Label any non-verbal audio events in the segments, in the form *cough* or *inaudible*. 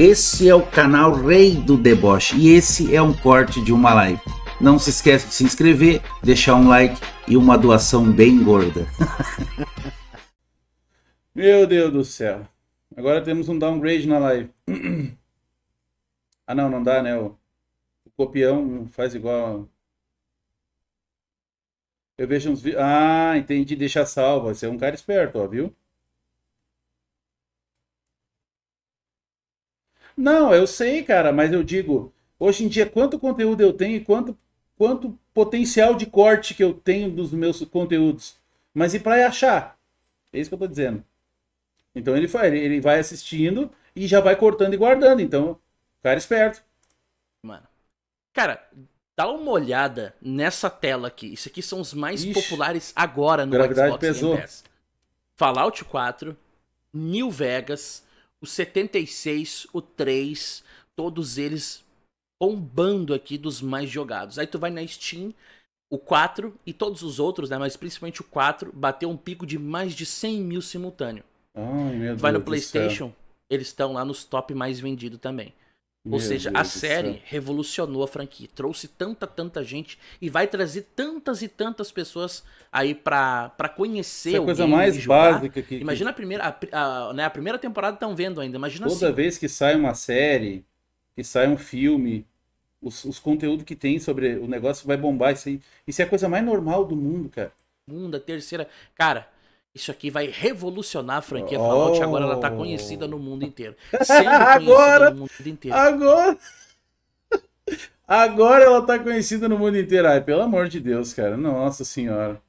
Esse é o canal Rei do Deboche e esse é um corte de uma live. Não se esqueça de se inscrever, deixar um like e uma doação bem gorda. *laughs* Meu Deus do céu. Agora temos um downgrade na live. *clears throat* Ah não, não dá, né? O, o copião faz igual. Eu vejo uns vídeos. Ah, entendi. Deixa salvo. Você é um cara esperto, ó, viu? Não, eu sei, cara, mas eu digo, hoje em dia, quanto conteúdo eu tenho e quanto, quanto potencial de corte que eu tenho dos meus conteúdos. Mas e para achar? É isso que eu tô dizendo. Então ele, vai ele vai assistindo e já vai cortando e guardando. Então, cara é esperto. Mano. Cara, dá uma olhada nessa tela aqui. Isso aqui são os mais Ixi, populares agora no gravidade Xbox pesou. Falar Fallout 4, New Vegas, o 76, o 3, todos eles bombando aqui dos mais jogados. Aí tu vai na Steam, o 4 e todos os outros, né? Mas principalmente o 4, bateu um pico de mais de 100 mil simultâneo. Ai, meu Deus vai no Deus PlayStation, eles estão lá nos top mais vendidos também. Ou seja, Deus a série revolucionou a franquia, trouxe tanta, tanta gente e vai trazer tantas e tantas pessoas aí pra, pra conhecer Essa o coisa mais básica que. Imagina que... a primeira. A, a, né, a primeira temporada estão vendo ainda. Imagina Toda assim. vez que sai uma série, que sai um filme, os, os conteúdos que tem sobre o negócio vai bombar. Isso, aí, isso é a coisa mais normal do mundo, cara. Mundo, a terceira. Cara, isso aqui vai revolucionar a franquia oh. Fallout. Agora ela tá conhecida no mundo inteiro. *laughs* agora, no mundo inteiro. Agora. Agora ela tá conhecida no mundo inteiro. Ai, pelo amor de Deus, cara. Nossa senhora.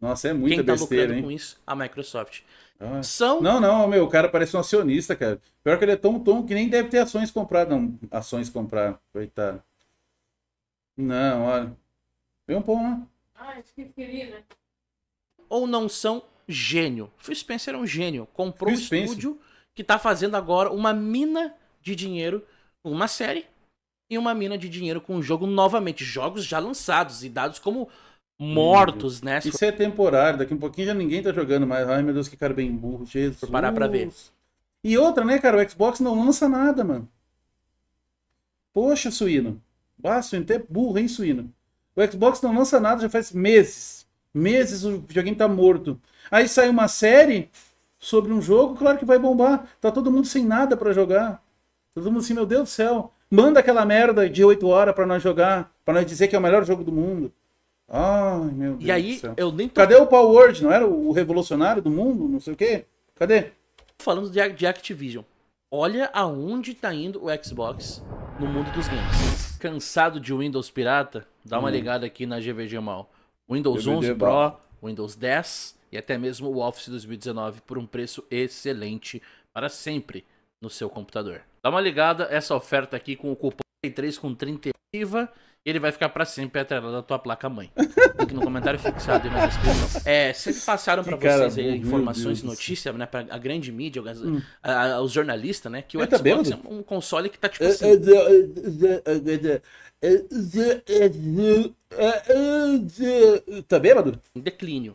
Nossa, é muita Quem tá besteira, hein? com isso? A Microsoft. Ah. São... Não, não, meu, o cara parece um acionista, cara. Pior que ele é tão tom que nem deve ter ações compradas. Não, ações comprar, coitado. Não, olha. Vem um pão, né? Ah, queria, né? Ou não são gênio. Phil Spencer é um gênio. Comprou Phil um Spencer. estúdio que está fazendo agora uma mina de dinheiro com uma série e uma mina de dinheiro com um jogo novamente. Jogos já lançados e dados como mortos, né? Isso é temporário, daqui um pouquinho já ninguém tá jogando mais. Ai meu Deus, que cara bem burro, Jesus. Vou parar pra ver. E outra, né, cara? O Xbox não lança nada, mano. Poxa, suíno. Bah, suíno, até burro, hein, suíno. O Xbox não lança nada já faz meses meses o videogame tá morto. Aí sai uma série sobre um jogo, claro que vai bombar. Tá todo mundo sem nada para jogar. Tá todo mundo assim, meu Deus do céu, manda aquela merda de 8 horas para nós jogar, para nós dizer que é o melhor jogo do mundo. Ai, meu Deus. E aí, eu nem tô... Cadê o Paul Word? Não era o revolucionário do mundo? Não sei o quê? Cadê? Falando de, de Activision. Olha aonde tá indo o Xbox no mundo dos games. Cansado de Windows pirata? Dá uma hum. ligada aqui na GVG Mal. Windows DVD 11 Pro, Windows 10 e até mesmo o Office 2019 por um preço excelente para sempre no seu computador. Dá uma ligada essa oferta aqui com o cupom 3 com 30 ativa ele vai ficar para sempre atrelado da tua placa-mãe. Link no comentário fixado e na descrição. É, sempre passaram para vocês aí informações, notícias, né, para a grande mídia, hum. a, a, os jornalistas, né, que o Xbox tá é um console que tá tipo assim... Tá bêbado? Em declínio.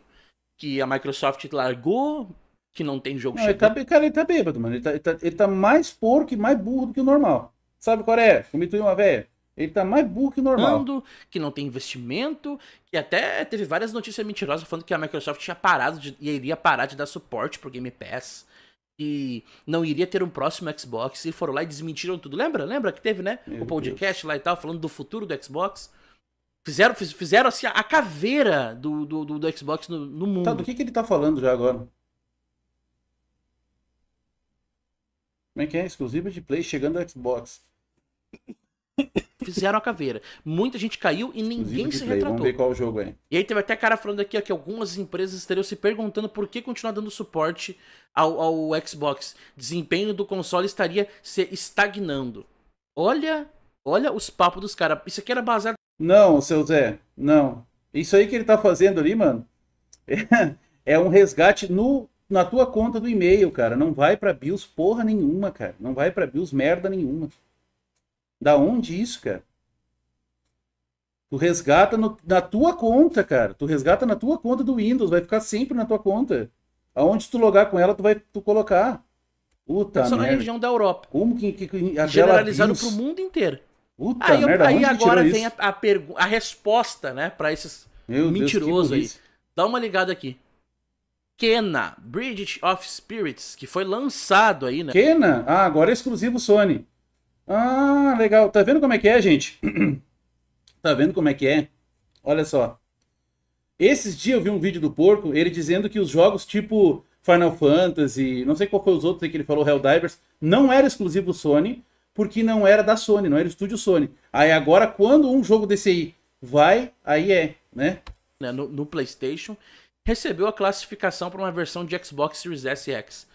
Que a Microsoft largou, que não tem jogo chegando. tá, cara, ele tá bêbado, mano. Ele tá, ele tá, ele tá mais porco e mais burro do que o normal. Sabe qual é? Comi uma velha. Ele tá mais burro que normal. Que não tem investimento, que até teve várias notícias mentirosas falando que a Microsoft tinha parado de, e iria parar de dar suporte pro Game Pass. E não iria ter um próximo Xbox. E foram lá e desmentiram tudo. Lembra? Lembra que teve, né? Meu o podcast Deus. lá e tal, falando do futuro do Xbox. Fizeram, fizeram assim, a caveira do, do, do, do Xbox no, no, mundo. Tá, do que, que ele tá falando já agora? Como é que é? Exclusiva de Play chegando ao Xbox. Fizeram a caveira. Muita gente caiu e ninguém se retratou. Vamos ver qual jogo é. E aí teve até cara falando aqui ó, que algumas empresas estariam se perguntando por que continuar dando suporte ao, ao Xbox. Desempenho do console estaria se estagnando. Olha, olha os papos dos caras. Isso aqui era baseado. Não, seu Zé, não. Isso aí que ele tá fazendo ali, mano, é, *laughs* é um resgate no na tua conta do e-mail, cara. Não vai para BIOS porra nenhuma, cara. Não vai para BIOS merda nenhuma. Da onde isso, cara? Tu resgata no, na tua conta, cara. Tu resgata na tua conta do Windows, vai ficar sempre na tua conta. Aonde tu logar com ela, tu vai tu colocar. Puta Só merda. na região da Europa. Como que, que, que generalizado para o mundo inteiro. Puta aí, merda, aí agora vem a, a, a, resposta, né, para esses Meu mentirosos Deus, aí. Dá uma ligada aqui. Kena, Bridge of Spirits, que foi lançado aí, né? Kena? Ah, agora é exclusivo Sony. Ah, legal. Tá vendo como é que é, gente? *clears throat* tá vendo como é que é? Olha só. Esses dias eu vi um vídeo do Porco, ele dizendo que os jogos tipo Final Fantasy, não sei qual foi os outros que ele falou, Helldivers, não era exclusivo Sony, porque não era da Sony, não era estúdio Sony. Aí agora, quando um jogo desse aí vai, aí é, né? né no, no PlayStation, recebeu a classificação para uma versão de Xbox Series S e X.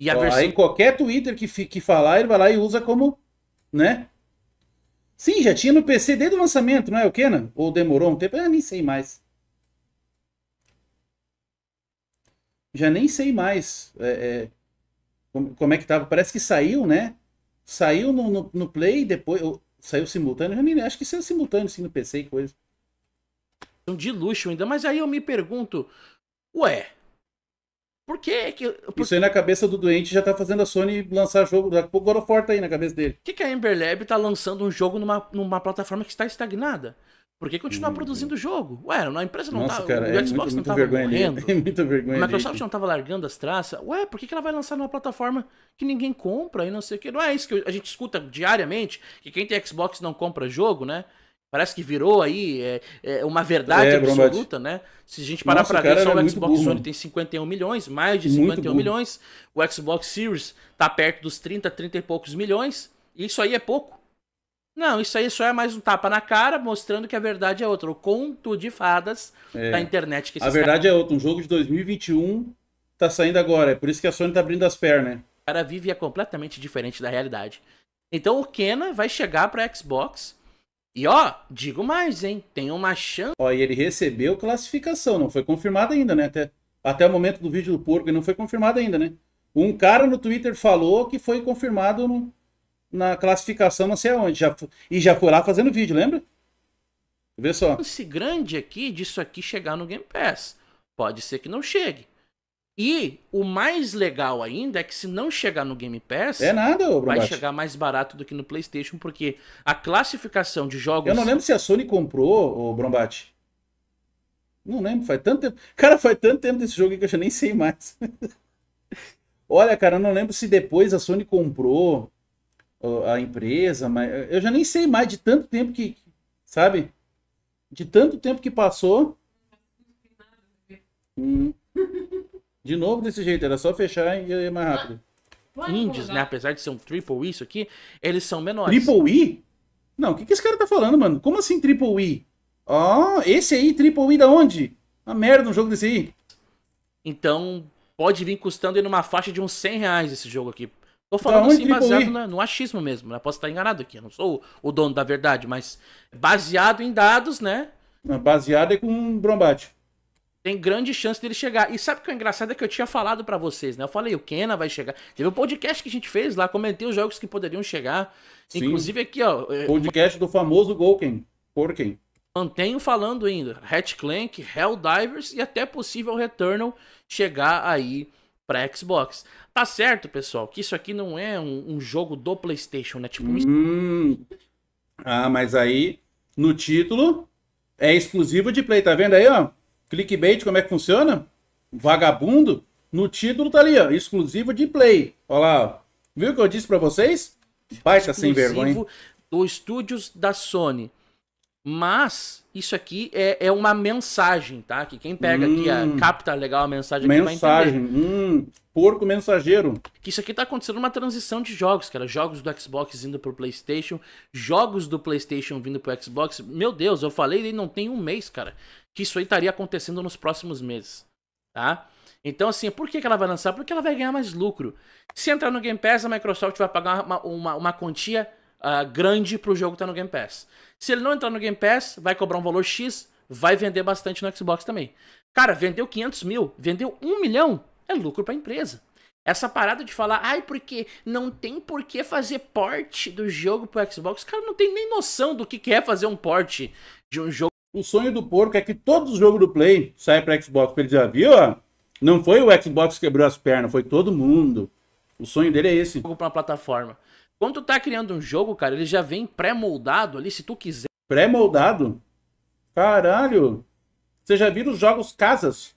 E a Ó, versão... Aí qualquer Twitter que, que falar, ele vai lá e usa como né? Sim, já tinha no PC desde o lançamento, não é, o Kenan? Ou demorou um tempo? Eu ah, nem sei mais. Já nem sei mais é, é, como, como, é que tava. Parece que saiu, né? Saiu no, no, no Play, depois. saiu simultâneo. Eu nem, acho que saiu simultâneo, sim, no PC e coisa. De luxo ainda. Mas aí eu me pergunto, ué, por que que. Por... Isso aí na cabeça do doente já tá fazendo a Sony lançar jogo. Daqui a pouco tá aí na cabeça dele. Por que, que a Ember Lab tá lançando um jogo numa, numa plataforma que está estagnada? Por que continuar hum, produzindo jogo? Ué, a empresa não Nossa, tá. Cara, o é Xbox muito, não tava vergonha morrendo. *laughs* É muita vergonha. A Microsoft ali. não tava largando as traças. Ué, por que, que ela vai lançar numa plataforma que ninguém compra e não sei o que? Não é isso que a gente escuta diariamente, que quem tem Xbox não compra jogo, né? Parece que virou aí é, é uma verdade é, absoluta, né? Se a gente parar para pra ver, só é o Xbox One tem 51 milhões, mais de 51 milhões. O Xbox Series tá perto dos 30, 30 e poucos milhões. E isso aí é pouco. Não, isso aí só é mais um tapa na cara mostrando que a verdade é outra. O conto de fadas é. da internet. Que a verdade caras... é outra. Um jogo de 2021 tá saindo agora. É por isso que a Sony tá abrindo as pernas. O cara vive é completamente diferente da realidade. Então o Kena vai chegar pra Xbox e ó, digo mais, hein? Tem uma chance. Ó, e ele recebeu classificação, não foi confirmado ainda, né? Até, até o momento do vídeo do porco, ele não foi confirmado ainda, né? Um cara no Twitter falou que foi confirmado no, na classificação, não sei aonde. Já, e já foi lá fazendo vídeo, lembra? Vê só. Esse grande aqui disso aqui chegar no Game Pass. Pode ser que não chegue. E o mais legal ainda é que se não chegar no Game Pass, é nada, vai chegar mais barato do que no PlayStation, porque a classificação de jogos. Eu não lembro se a Sony comprou, o Brombate. Não lembro, faz tanto tempo. Cara, faz tanto tempo desse jogo que eu já nem sei mais. *laughs* Olha, cara, eu não lembro se depois a Sony comprou a empresa, mas eu já nem sei mais de tanto tempo que. Sabe? De tanto tempo que passou. Hum. hum. De novo desse jeito, era só fechar e ir é mais rápido. É Índios, né? Apesar de ser um triple E isso aqui, eles são menores. Triple E? Não, o que, que esse cara tá falando, mano? Como assim triple E? Ó, oh, esse aí, triple E da onde? Uma merda um jogo desse aí. Então, pode vir custando em uma faixa de uns 100 reais esse jogo aqui. Tô tá falando assim baseado na, no achismo mesmo, né? Posso estar enganado aqui, eu não sou o, o dono da verdade, mas baseado em dados, né? Baseado é com brombate tem grande chance dele chegar. E sabe o que é engraçado é que eu tinha falado para vocês, né? Eu falei, o Kena vai chegar. Teve um podcast que a gente fez lá, comentei os jogos que poderiam chegar. Sim. Inclusive aqui, ó. É, podcast do famoso Golken. Porken. Mantenho falando ainda. Hatch Clank, Helldivers e até possível Returnal chegar aí pra Xbox. Tá certo, pessoal, que isso aqui não é um, um jogo do PlayStation, né? Tipo. Hum. Ah, mas aí, no título, é exclusivo de Play, tá vendo aí, ó? Clickbait, como é que funciona? Vagabundo, no título tá ali, ó, exclusivo de Play. Olha lá, ó. Viu o que eu disse para vocês? Baixa exclusivo sem vergonha. Do estúdios da Sony. Mas isso aqui é, é uma mensagem, tá? Que quem pega hum, aqui, a, hum. capta legal a mensagem aqui mensagem, vai entender. Hum, porco mensageiro. Que isso aqui tá acontecendo uma transição de jogos, cara. Jogos do Xbox indo pro Playstation, jogos do Playstation vindo pro Xbox. Meu Deus, eu falei e não tem um mês, cara que isso aí estaria acontecendo nos próximos meses, tá? Então, assim, por que, que ela vai lançar? Porque ela vai ganhar mais lucro. Se entrar no Game Pass, a Microsoft vai pagar uma, uma, uma quantia uh, grande pro jogo estar tá no Game Pass. Se ele não entrar no Game Pass, vai cobrar um valor X, vai vender bastante no Xbox também. Cara, vendeu 500 mil, vendeu 1 milhão, é lucro para a empresa. Essa parada de falar, ai, porque não tem por que fazer porte do jogo pro Xbox, cara, não tem nem noção do que, que é fazer um porte de um jogo o sonho do porco é que todos os jogos do Play saem para Xbox. Porque ele já ah, viu, ó, não foi o Xbox que quebrou as pernas, foi todo mundo. O sonho dele é esse. Jogo pra plataforma. Quando tu tá criando um jogo, cara, ele já vem pré-moldado ali, se tu quiser. Pré-moldado? Caralho! Você já viu os jogos casas?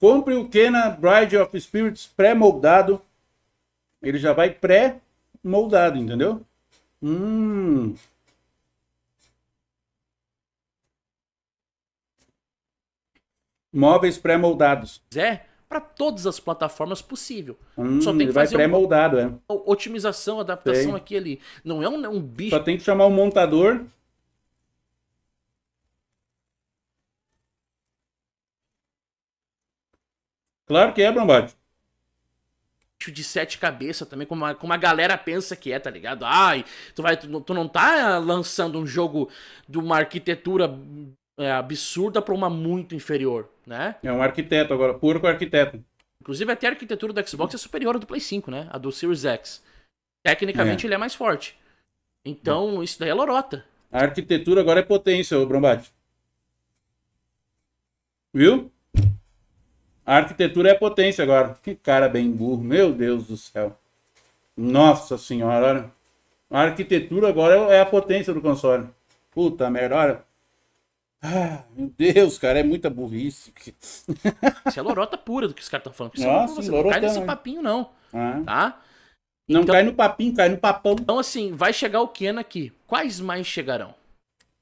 Compre o Kena Bride of Spirits pré-moldado. Ele já vai pré-moldado, entendeu? Hum. Móveis pré-moldados. É, para todas as plataformas possível. Hum, Só tem que vai fazer pré-moldado, é. Otimização, adaptação aqui e ali. Não é um, é um bicho. Só tem que chamar o montador. Claro que é, Brombate. Bicho de sete cabeças também, como a, como a galera pensa que é, tá ligado? Ai, tu, vai, tu, tu não tá lançando um jogo de uma arquitetura é, absurda pra uma muito inferior. Né? É um arquiteto agora, puro arquiteto. Inclusive, até a arquitetura do Xbox é superior à do Play 5, né? A do Series X. Tecnicamente, é. ele é mais forte. Então, é. isso daí é lorota. A arquitetura agora é potência, ô Brombate. Viu? A arquitetura é potência agora. Que cara bem burro, meu Deus do céu. Nossa senhora, olha. A arquitetura agora é a potência do console. Puta merda, olha. Ah, meu Deus, cara, é muita burrice. Isso é lorota pura do que os caras estão falando. Nossa, não, você não cai nesse né? papinho, não. Ah. Tá? Não então, cai no papinho, cai no papão. Então, assim, vai chegar o Ken aqui. Quais mais chegarão?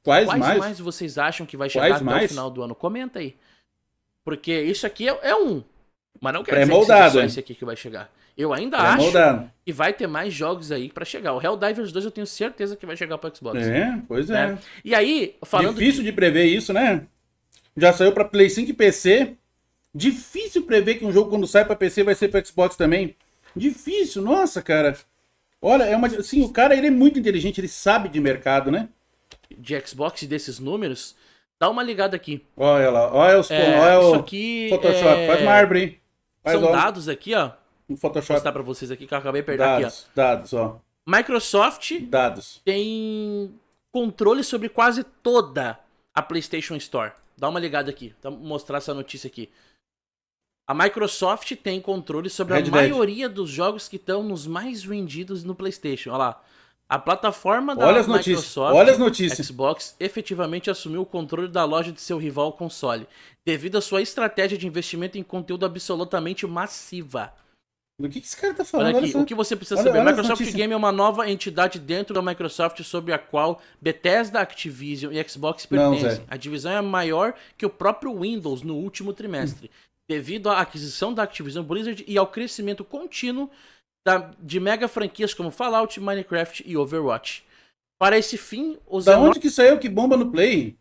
Quais, Quais mais? mais? vocês acham que vai chegar Quais até mais? o final do ano? Comenta aí. Porque isso aqui é, é um. Mas não quer dizer que seja só esse aqui que vai chegar. Eu ainda tá acho moldado. que vai ter mais jogos aí para chegar. O Divers 2 eu tenho certeza que vai chegar pro Xbox. É, pois né? é. E aí, falando. Difícil de... de prever isso, né? Já saiu para Play 5 e PC. Difícil prever que um jogo quando sai para PC vai ser para Xbox também. Difícil, nossa, cara. Olha, é uma. Sim, o cara ele é muito inteligente, ele sabe de mercado, né? De Xbox e desses números, dá uma ligada aqui. Olha lá, olha os é, olha o Photoshop, é... faz uma árvore, hein? Faz São ó. dados aqui, ó no Photoshop. Vou mostrar pra vocês aqui que eu acabei perdendo aqui, ó. Dados, ó. Microsoft dados. tem controle sobre quase toda a PlayStation Store. Dá uma ligada aqui, vou mostrar essa notícia aqui. A Microsoft tem controle sobre Red a Dead. maioria dos jogos que estão nos mais vendidos no PlayStation. Olha lá. A plataforma da Olha Microsoft Olha as notícias. Xbox efetivamente assumiu o controle da loja de seu rival console, devido à sua estratégia de investimento em conteúdo absolutamente massiva. Do que, que esse cara tá falando? aqui, olha o que você precisa olha, saber. Olha Microsoft Game é uma nova entidade dentro da Microsoft sobre a qual Bethesda, Activision e Xbox pertencem. a divisão é maior que o próprio Windows no último trimestre, devido à aquisição da Activision Blizzard e ao crescimento contínuo da, de mega franquias como Fallout, Minecraft e Overwatch. Para esse fim, os... Da onde que isso aí é o que bomba no Play?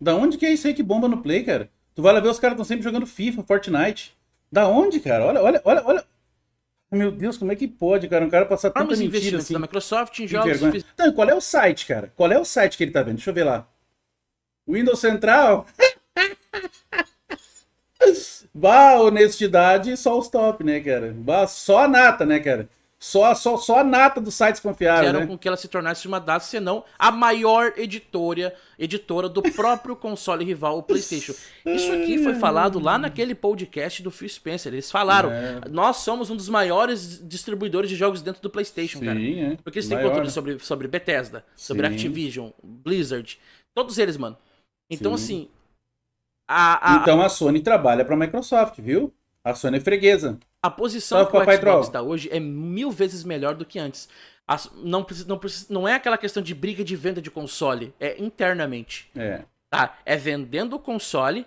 Da onde que é isso aí que bomba no Play, cara? Tu vai lá ver, os caras estão sempre jogando FIFA, Fortnite. Da onde, cara? Olha, olha, olha, olha meu Deus, como é que pode, cara? Um cara passar tanta Armas mentira assim. da Microsoft em jogos... Não, qual é o site, cara? Qual é o site que ele tá vendo? Deixa eu ver lá. Windows Central? *laughs* bah, honestidade só os top, né, cara? Bah, só a nata, né, cara? Só, só, só a nata dos sites confiaram Fizeram né? com que ela se tornasse uma das, senão a maior editora, editora do próprio *laughs* console rival, o PlayStation. Isso aqui foi falado lá naquele podcast do Phil Spencer. Eles falaram: é. nós somos um dos maiores distribuidores de jogos dentro do PlayStation, Sim, cara. É. Porque eles têm controle né? sobre, sobre Bethesda, sobre Activision, Blizzard, todos eles, mano. Então, Sim. assim. A, a, então a Sony trabalha para a Microsoft, viu? A Sony é freguesa. A posição da que o Xbox Troll. está hoje é mil vezes melhor do que antes. As, não, não, não é aquela questão de briga de venda de console, é internamente. É. Tá? É vendendo o console.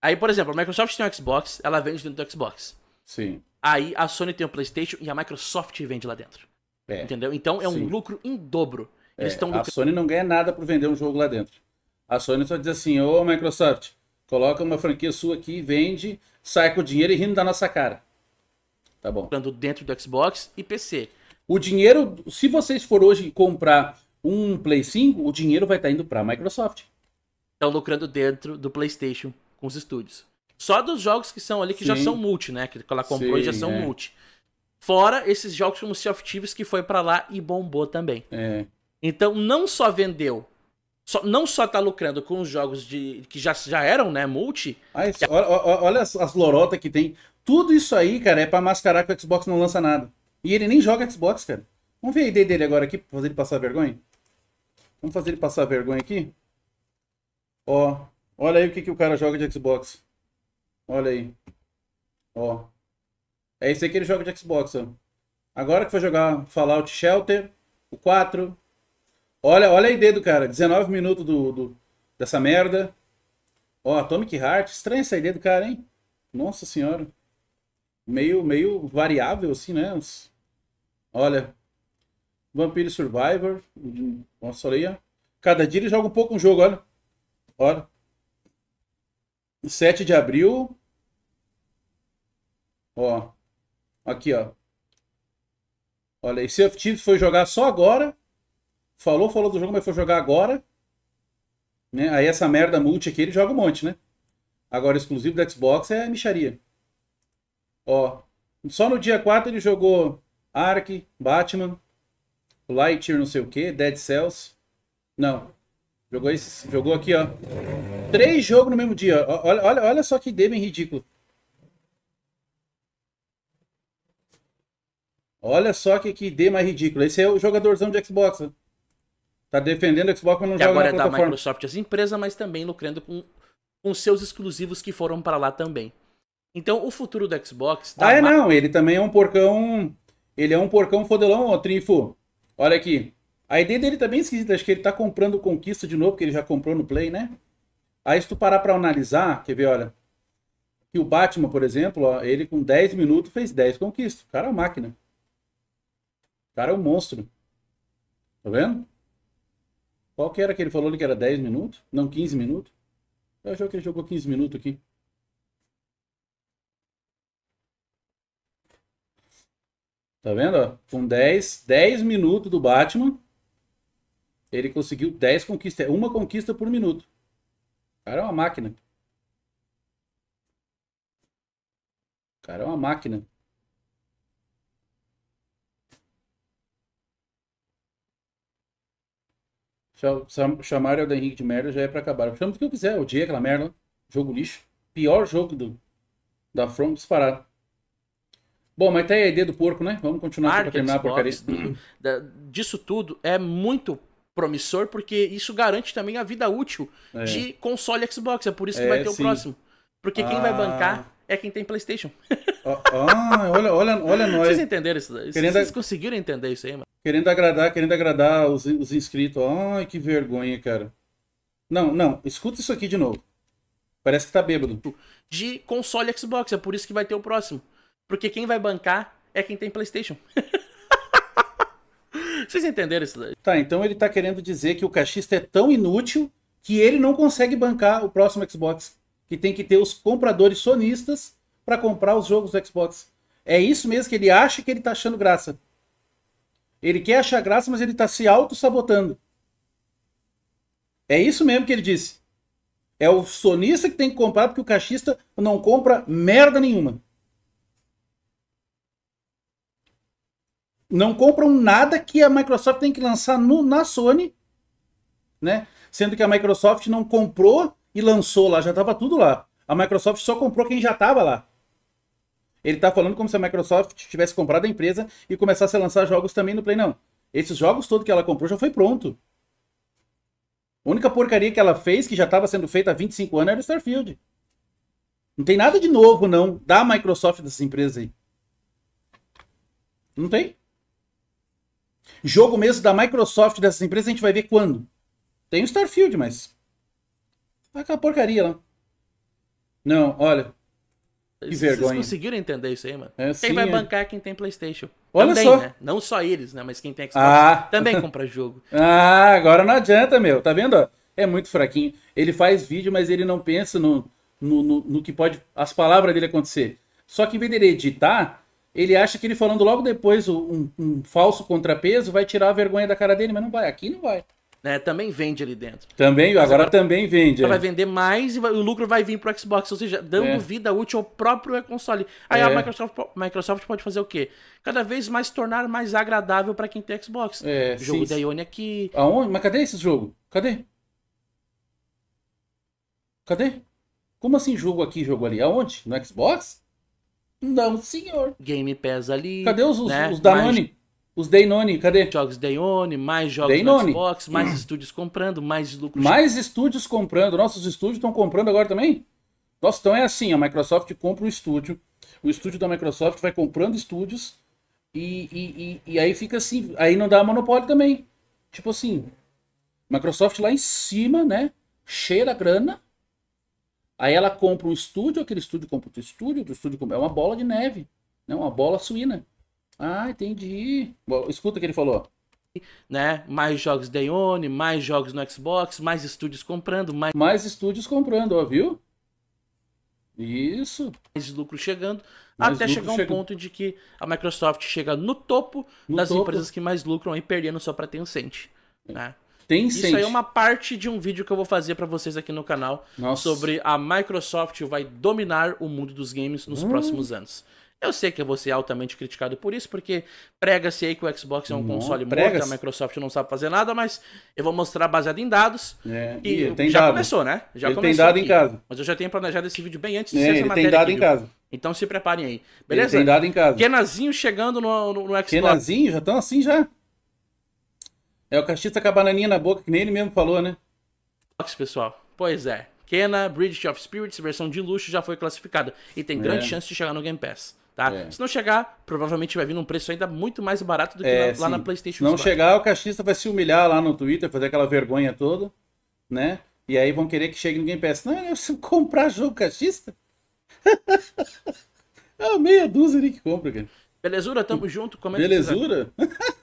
Aí, por exemplo, a Microsoft tem o Xbox, ela vende dentro do Xbox. Sim. Aí a Sony tem o PlayStation e a Microsoft vende lá dentro. É. Entendeu? Então é um lucro em dobro. É. Lucrando... A Sony não ganha nada por vender um jogo lá dentro. A Sony só diz assim: ô Microsoft, coloca uma franquia sua aqui, vende, sai com o dinheiro e rindo da nossa cara. Tá bom. Comprando dentro do Xbox e PC. O dinheiro, se vocês for hoje comprar um Play 5, o dinheiro vai estar tá indo para a Microsoft. Estão tá lucrando dentro do PlayStation com os estúdios. Só dos jogos que são ali que Sim. já são multi, né? Que ela comprou Sim, e já são é. multi. Fora esses jogos como Sea of Thieves que foi para lá e bombou também. É. Então não só vendeu, só, não só tá lucrando com os jogos de que já, já eram, né, multi. Ah, isso, olha, olha, as, as lorotas que tem. Tudo isso aí, cara, é para mascarar que o Xbox não lança nada. E ele nem joga Xbox, cara. Vamos ver a ideia dele agora aqui, pra fazer ele passar vergonha? Vamos fazer ele passar vergonha aqui? Ó, olha aí o que, que o cara joga de Xbox. Olha aí. Ó. É isso aí que ele joga de Xbox, ó. Agora que foi jogar Fallout Shelter, o 4. Olha, olha a ideia do cara. 19 minutos do, do dessa merda. Ó, Atomic Heart. Estranha essa ideia do cara, hein? Nossa senhora meio, meio variável, assim, né? Olha, Vampire Survivor, nossa, olha aí, Cada dia ele joga um pouco um jogo, olha. Olha. 7 de abril. Ó. Aqui, ó. Olha, esse of Thieves foi jogar só agora. Falou, falou do jogo, mas foi jogar agora. Né? Aí essa merda multi aqui, ele joga um monte, né? Agora, exclusivo da Xbox é micharia. Ó, só no dia 4 ele jogou Ark, Batman, Lightyear não sei o que, Dead Cells. Não. Jogou, esse, jogou aqui, ó. Três jogos no mesmo dia. Olha, olha, olha só que ideia bem ridículo. Olha só que, que ideia mais ridícula. Esse é o jogadorzão de Xbox. Né? Tá defendendo o Xbox, mas não e joga agora na tá plataforma. Microsoft as empresas, mas também lucrando com, com seus exclusivos que foram para lá também. Então, o futuro do Xbox. Tá ah, é, não. Ele também é um porcão. Ele é um porcão fodelão, ô, Trifo. Olha aqui. A ideia dele tá bem esquisita. Acho que ele tá comprando Conquista de novo, porque ele já comprou no Play, né? Aí, se tu parar pra analisar, quer ver, olha. Que o Batman, por exemplo, ó, ele com 10 minutos fez 10 conquistas. O cara é uma máquina. O cara é um monstro. Tá vendo? Qual que era que ele falou ali que era 10 minutos? Não, 15 minutos? Eu acho que ele jogou 15 minutos aqui. Tá vendo? Com 10, 10 minutos do Batman, ele conseguiu 10 conquistas. É uma conquista por minuto. O cara é uma máquina. O cara é uma máquina. Chamar o Henrique de merda já é pra acabar. Chama o que eu quiser, o dia aquela merda. Jogo lixo. Pior jogo do, da From disparado. Bom, mas tá aí a ideia do porco, né? Vamos continuar Markets, terminar a porcaria. disso tudo é muito promissor, porque isso garante também a vida útil é. de console Xbox. É por isso que é, vai ter sim. o próximo. Porque ah. quem vai ah. bancar é quem tem PlayStation. Ah, olha, olha, olha *laughs* nós. Vocês entenderam isso? Daí? Querendo... Vocês conseguiram entender isso aí, mano? Querendo agradar, querendo agradar os, os inscritos. Ai, que vergonha, cara. Não, não, escuta isso aqui de novo. Parece que tá bêbado. De console Xbox, é por isso que vai ter o próximo. Porque quem vai bancar é quem tem PlayStation. *laughs* Vocês entenderam isso daí? Tá, então ele tá querendo dizer que o cachista é tão inútil que ele não consegue bancar o próximo Xbox. Que tem que ter os compradores sonistas para comprar os jogos do Xbox. É isso mesmo que ele acha que ele tá achando graça. Ele quer achar graça, mas ele tá se auto-sabotando. É isso mesmo que ele disse. É o sonista que tem que comprar porque o cachista não compra merda nenhuma. não compram nada que a Microsoft tem que lançar no, na Sony, né? Sendo que a Microsoft não comprou e lançou lá, já estava tudo lá. A Microsoft só comprou quem já estava lá. Ele está falando como se a Microsoft tivesse comprado a empresa e começasse a lançar jogos também no Play. Não. Esses jogos todos que ela comprou já foi pronto. A única porcaria que ela fez, que já estava sendo feita há 25 anos, era o Starfield. Não tem nada de novo, não, da Microsoft dessas empresas aí. Não tem? Jogo mesmo da Microsoft dessas empresas, a gente vai ver quando. Tem o Starfield, mas. Aquela porcaria lá. Não, olha. Que vergonha. Vocês conseguiram entender isso aí, mano? É, quem vai é. bancar é quem tem PlayStation? Olha também, só. Né? Não só eles, né? Mas quem tem Xbox ah. também compra jogo. *laughs* ah, agora não adianta, meu. Tá vendo? É muito fraquinho. Ele faz vídeo, mas ele não pensa no, no, no, no que pode. As palavras dele acontecer. Só que em vez dele editar, ele acha que ele falando logo depois um, um, falso contrapeso vai tirar a vergonha da cara dele, mas não vai. Aqui não vai. É, também vende ali dentro. Também, agora, agora também vende. Então é. Vai vender mais e vai, o lucro vai vir pro Xbox, ou seja, dando é. vida útil ao próprio console. Aí é. a Microsoft, Microsoft pode fazer o quê? Cada vez mais tornar mais agradável para quem tem Xbox. É, jogo sim, da Ione aqui. Aonde? Mas cadê esse jogo? Cadê? Cadê? Como assim jogo aqui, jogo ali? Aonde? No Xbox? Não, senhor. Game Pass ali. Cadê os, né? os Danone? Mais... Os Danone, cadê? Jogos Danone, mais jogos Danone. Xbox, mais estúdios comprando, mais lucros. Mais estúdios comprando. Nossos estúdios estão comprando agora também? Nossa, então é assim, a Microsoft compra um estúdio, o estúdio da Microsoft vai comprando estúdios e, e, e, e aí fica assim, aí não dá monopólio também. Tipo assim, Microsoft lá em cima, né? Cheia da grana, Aí ela compra um estúdio, aquele estúdio compra outro estúdio, o estúdio compra... É uma bola de neve, né? Uma bola suína. Ah, entendi. Bom, escuta o que ele falou. Né? Mais jogos da Ione, mais jogos no Xbox, mais estúdios comprando, mais... Mais estúdios comprando, ó, viu? Isso. Mais lucro chegando, mais até lucro chegar um chega... ponto de que a Microsoft chega no topo no das topo. empresas que mais lucram e perdendo só para Tencent, é. né? Tem Isso sente. aí é uma parte de um vídeo que eu vou fazer para vocês aqui no canal Nossa. sobre a Microsoft vai dominar o mundo dos games nos hum. próximos anos. Eu sei que eu vou ser altamente criticado por isso, porque prega-se aí que o Xbox é um não, console morto, a Microsoft não sabe fazer nada, mas eu vou mostrar baseado em dados. É, e já dado. começou, né? Já ele começou tem dado aqui, em casa. Mas eu já tenho planejado esse vídeo bem antes de é, ser essa ele matéria. Tem dado aqui, em casa. Então se preparem aí. Beleza? Ele tem dado em casa. Kenazinho chegando no, no, no Xbox. Kenazinho? Já estão assim já? É, o cachista tá com a bananinha na boca, que nem ele mesmo falou, né? pessoal. Pois é. Kena, Bridge of Spirits, versão de luxo, já foi classificada. E tem grande é. chance de chegar no Game Pass. Tá? É. Se não chegar, provavelmente vai vir num preço ainda muito mais barato do que é, na, lá na PlayStation. Se não chegar, o cachista vai se humilhar lá no Twitter, fazer aquela vergonha toda, né? E aí vão querer que chegue no Game Pass. Não, eu preciso *laughs* comprar jogo cachista? é *laughs* meia dúzia ali que compra, cara. Belezura, tamo junto. Comenta Belezura? *laughs*